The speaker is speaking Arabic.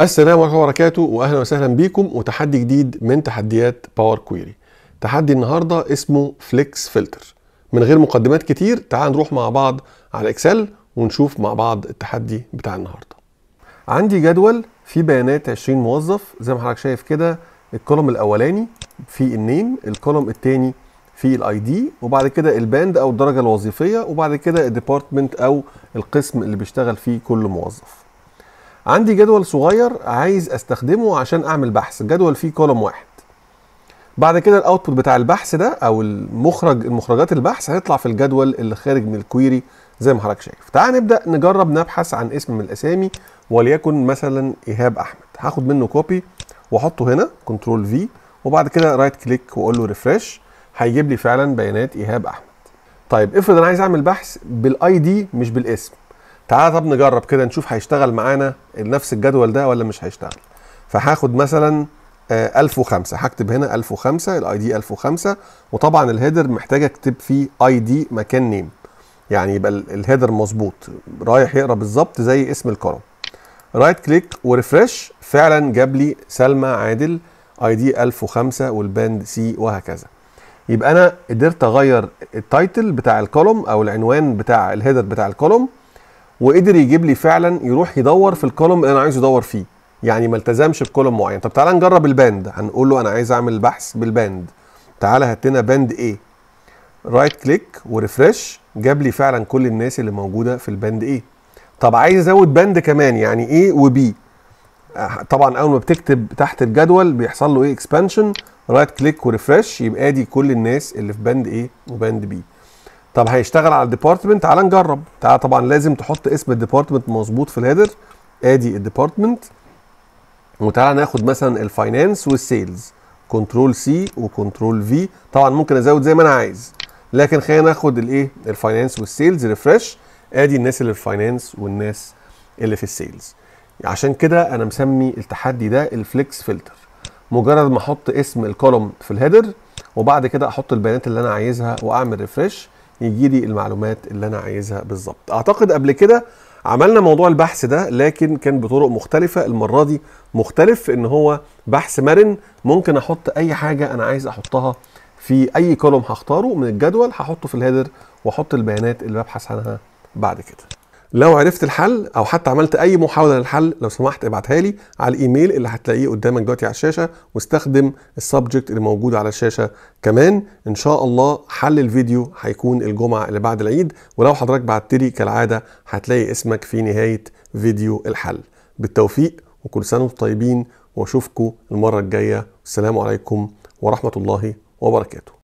السلام عليكم وبركاته واهلا وسهلا بيكم وتحدي جديد من تحديات باور كويري تحدي النهارده اسمه فليكس فلتر من غير مقدمات كتير تعال نروح مع بعض على اكسل ونشوف مع بعض التحدي بتاع النهارده عندي جدول فيه بيانات 20 موظف زي ما حضرتك شايف كده الكولوم الاولاني فيه النيم الكولوم الثاني فيه الاي دي وبعد كده الباند او الدرجه الوظيفيه وبعد كده الديبارتمنت او القسم اللي بيشتغل فيه كل موظف عندي جدول صغير عايز استخدمه عشان اعمل بحث الجدول فيه كولوم واحد بعد كده الاوتبوت بتاع البحث ده او المخرج المخرجات البحث هيطلع في الجدول اللي خارج من الكويري زي ما حضرتك شايف تعال نبدا نجرب نبحث عن اسم من الاسامي وليكن مثلا ايهاب احمد هاخد منه كوبي واحطه هنا كنترول في وبعد كده رايت كليك واقول له ريفرش هيجيب لي فعلا بيانات ايهاب احمد طيب افرض انا عايز اعمل بحث بالاي دي مش بالاسم تعال طب نجرب كده نشوف هيشتغل معانا نفس الجدول ده ولا مش هيشتغل فهاخد مثلا 1005 آه، هكتب هنا 1005 الاي دي 1005 وطبعا الهيدر محتاج اكتب فيه اي دي مكان نيم يعني يبقى الهيدر مظبوط رايح يقرا بالظبط زي اسم الكرم رايت كليك وريفرش فعلا جاب لي سلمى عادل اي دي 1005 والباند سي وهكذا يبقى انا قدرت اغير التايتل بتاع الكولوم او العنوان بتاع الهيدر بتاع الكولوم وقدر يجيب لي فعلا يروح يدور في الكولوم اللي انا عايزه يدور فيه يعني ما التزمش بكولوم معين طب تعالى نجرب الباند هنقول له انا عايز اعمل بحث بالباند تعالى هات لنا باند ايه رايت كليك وريفرش جاب لي فعلا كل الناس اللي موجوده في الباند ايه طب عايز ازود باند كمان يعني ايه وبي طبعا اول ما بتكتب تحت الجدول بيحصل له ايه اكسبانشن رايت كليك وريفرش يبقى ادي كل الناس اللي في باند ايه وباند بي طب هيشتغل على الديبارتمنت تعال نجرب تعال طبعا لازم تحط اسم الديبارتمنت مظبوط في الهيدر ادي الديبارتمنت وتعالى ناخد مثلا الفاينانس والسيلز كنترول سي وكنترول في طبعا ممكن ازود زي ما انا عايز لكن خلينا ناخد الايه الفاينانس والسيلز ريفرش ادي الناس اللي في الفاينانس والناس اللي في السيلز عشان كده انا مسمي التحدي ده الفليكس فلتر مجرد ما احط اسم الكولوم في الهيدر وبعد كده احط البيانات اللي انا عايزها واعمل ريفرش يجي لي المعلومات اللي انا عايزها بالظبط اعتقد قبل كده عملنا موضوع البحث ده لكن كان بطرق مختلفة المرة دي مختلف ان هو بحث مرن ممكن احط اي حاجة انا عايز احطها في اي كولوم هختاره من الجدول هحطه في الهيدر واحط البيانات اللي ببحث عنها بعد كده لو عرفت الحل او حتى عملت اي محاوله للحل لو سمحت ابعتها لي على الايميل اللي هتلاقيه قدامك دلوقتي على الشاشه واستخدم السبجكت اللي موجود على الشاشه كمان ان شاء الله حل الفيديو هيكون الجمعه اللي بعد العيد ولو حضرتك بعت لي كالعاده هتلاقي اسمك في نهايه فيديو الحل بالتوفيق وكل سنه وانتم طيبين واشوفكم المره الجايه والسلام عليكم ورحمه الله وبركاته